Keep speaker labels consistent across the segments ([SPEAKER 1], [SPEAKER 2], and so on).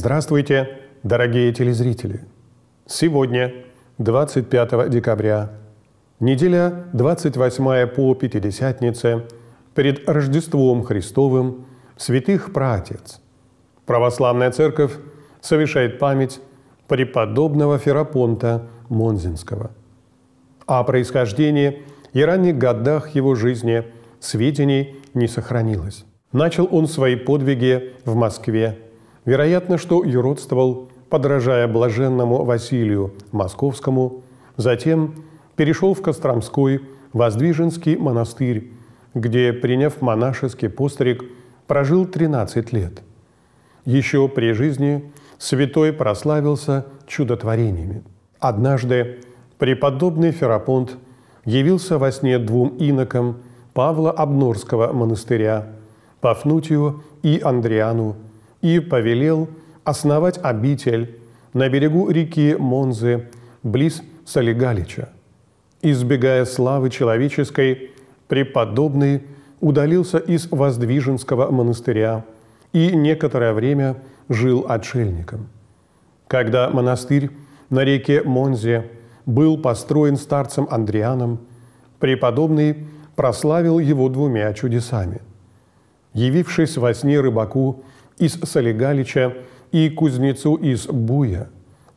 [SPEAKER 1] Здравствуйте, дорогие телезрители! Сегодня, 25 декабря, неделя 28 по Пятидесятнице, перед Рождеством Христовым, святых пратец. Православная Церковь совершает память преподобного Ферапонта Монзинского. О происхождении и ранних годах его жизни сведений не сохранилось. Начал он свои подвиги в Москве Вероятно, что юродствовал, подражая блаженному Василию Московскому, затем перешел в Костромской Воздвиженский монастырь, где, приняв монашеский постриг, прожил 13 лет. Еще при жизни святой прославился чудотворениями. Однажды преподобный Ферапонт явился во сне двум инокам Павла Обнорского монастыря, Пафнутию и Андриану и повелел основать обитель на берегу реки Монзы, близ Солигалича. Избегая славы человеческой, преподобный удалился из Воздвиженского монастыря и некоторое время жил отшельником. Когда монастырь на реке Монзе был построен старцем Андрианом, преподобный прославил его двумя чудесами. Явившись во сне рыбаку из Солигалича и кузнецу из Буя,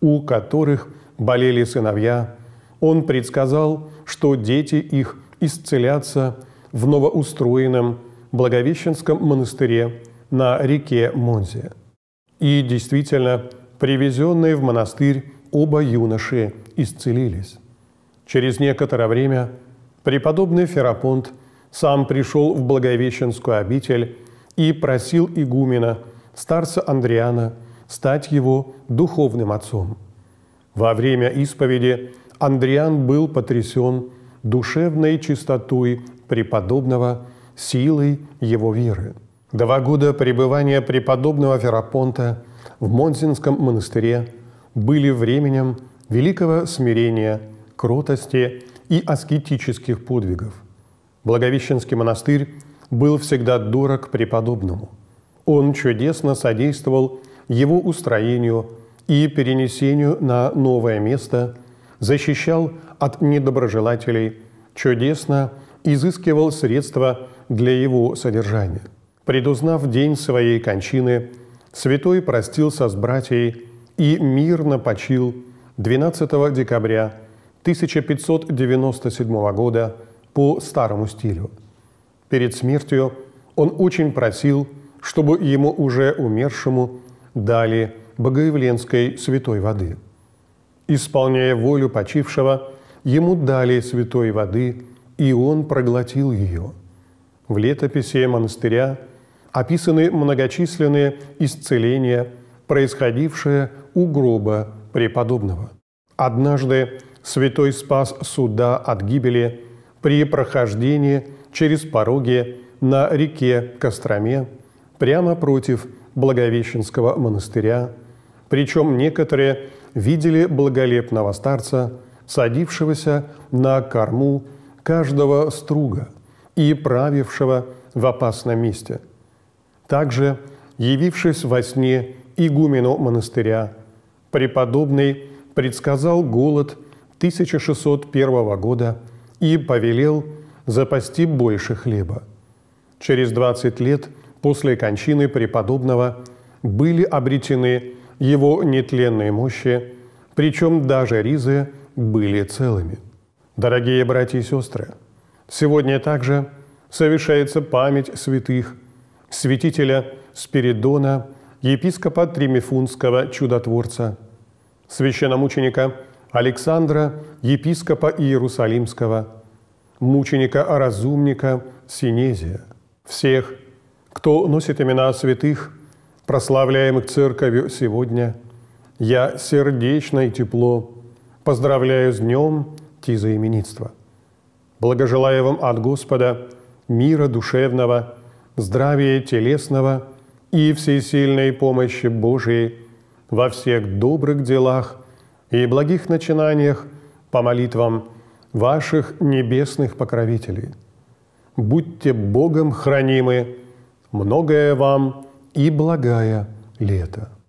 [SPEAKER 1] у которых болели сыновья, он предсказал, что дети их исцелятся в новоустроенном Благовещенском монастыре на реке Монзе. И действительно, привезенные в монастырь оба юноши исцелились. Через некоторое время преподобный Ферапонт сам пришел в Благовещенскую обитель и просил игумена, старца Андриана, стать его духовным отцом. Во время исповеди Андриан был потрясен душевной чистотой преподобного, силой его веры. Два года пребывания преподобного Ферапонта в Монзинском монастыре были временем великого смирения, кротости и аскетических подвигов. Благовещенский монастырь был всегда дорог преподобному. Он чудесно содействовал его устроению и перенесению на новое место, защищал от недоброжелателей, чудесно изыскивал средства для его содержания. Предузнав день своей кончины, святой простился с братьей и мирно почил 12 декабря 1597 года по старому стилю – перед смертью он очень просил, чтобы ему уже умершему дали богоявленской святой воды. Исполняя волю почившего, ему дали святой воды, и он проглотил ее. В летописи монастыря описаны многочисленные исцеления, происходившие у гроба преподобного. Однажды святой спас суда от гибели при прохождении – через пороги на реке Костроме, прямо против Благовещенского монастыря, причем некоторые видели благолепного старца, садившегося на корму каждого струга и правившего в опасном месте. Также, явившись во сне игумену монастыря, преподобный предсказал голод 1601 года и повелел – запасти больше хлеба. Через 20 лет после кончины преподобного были обретены его нетленные мощи, причем даже ризы были целыми. Дорогие братья и сестры, сегодня также совершается память святых, святителя Спиридона, епископа Тримифунского чудотворца, священномученика Александра, епископа Иерусалимского – мученика-разумника а Синезия, всех, кто носит имена святых, прославляемых Церковью сегодня, я сердечно и тепло поздравляю с днем Тизаименитства. Благожелаю вам от Господа мира душевного, здравия телесного и всесильной помощи Божией во всех добрых делах и благих начинаниях по молитвам – ваших небесных покровителей. Будьте Богом хранимы, многое вам и благая лето.